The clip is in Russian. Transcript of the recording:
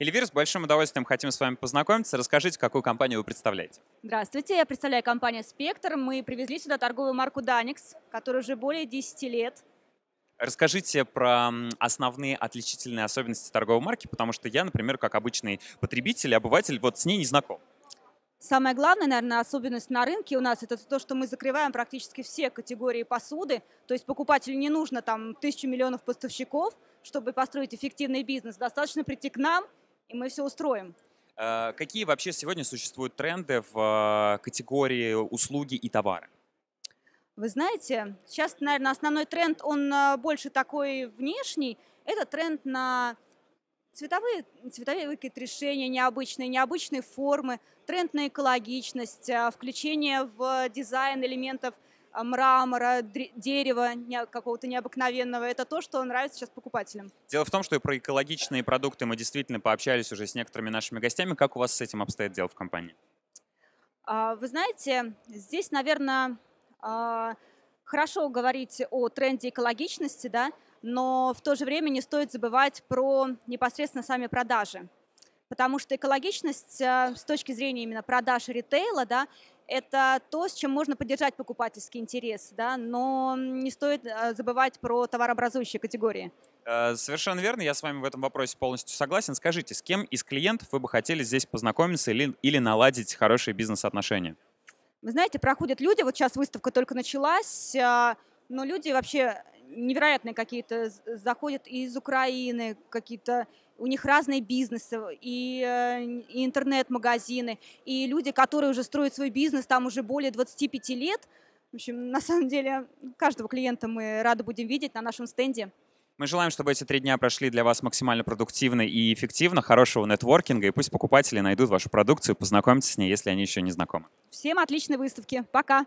Эльвир, с большим удовольствием хотим с вами познакомиться. Расскажите, какую компанию вы представляете. Здравствуйте, я представляю компанию «Спектр». Мы привезли сюда торговую марку «Даникс», которая уже более 10 лет. Расскажите про основные отличительные особенности торговой марки, потому что я, например, как обычный потребитель, обыватель, вот с ней не знаком. Самая главная, наверное, особенность на рынке у нас это то, что мы закрываем практически все категории посуды. То есть покупателю не нужно там тысячу миллионов поставщиков, чтобы построить эффективный бизнес. Достаточно прийти к нам – и мы все устроим. Э, какие вообще сегодня существуют тренды в э, категории услуги и товары? Вы знаете, сейчас, наверное, основной тренд, он э, больше такой внешний. Это тренд на цветовые, цветовые какие-то решения необычные, необычные формы, тренд на экологичность, включение в дизайн элементов – а, мрамора, дерева какого-то необыкновенного. Это то, что нравится сейчас покупателям. Дело в том, что и про экологичные продукты мы действительно пообщались уже с некоторыми нашими гостями. Как у вас с этим обстоит дело в компании? А, вы знаете, здесь, наверное, а, хорошо говорить о тренде экологичности, да, но в то же время не стоит забывать про непосредственно сами продажи. Потому что экологичность с точки зрения именно продаж ритейла, да, это то, с чем можно поддержать покупательский интерес, да, но не стоит э, забывать про товарообразующие категории. Э, совершенно верно, я с вами в этом вопросе полностью согласен. Скажите, с кем из клиентов вы бы хотели здесь познакомиться или, или наладить хорошие бизнес-отношения? Вы знаете, проходят люди, вот сейчас выставка только началась, э, но люди вообще невероятные какие-то заходят из Украины, какие-то у них разные бизнесы и, э, и интернет-магазины, и люди, которые уже строят свой бизнес там уже более 25 лет. В общем, на самом деле, каждого клиента мы рады будем видеть на нашем стенде. Мы желаем, чтобы эти три дня прошли для вас максимально продуктивно и эффективно, хорошего нетворкинга, и пусть покупатели найдут вашу продукцию, познакомятся с ней, если они еще не знакомы. Всем отличной выставки. Пока!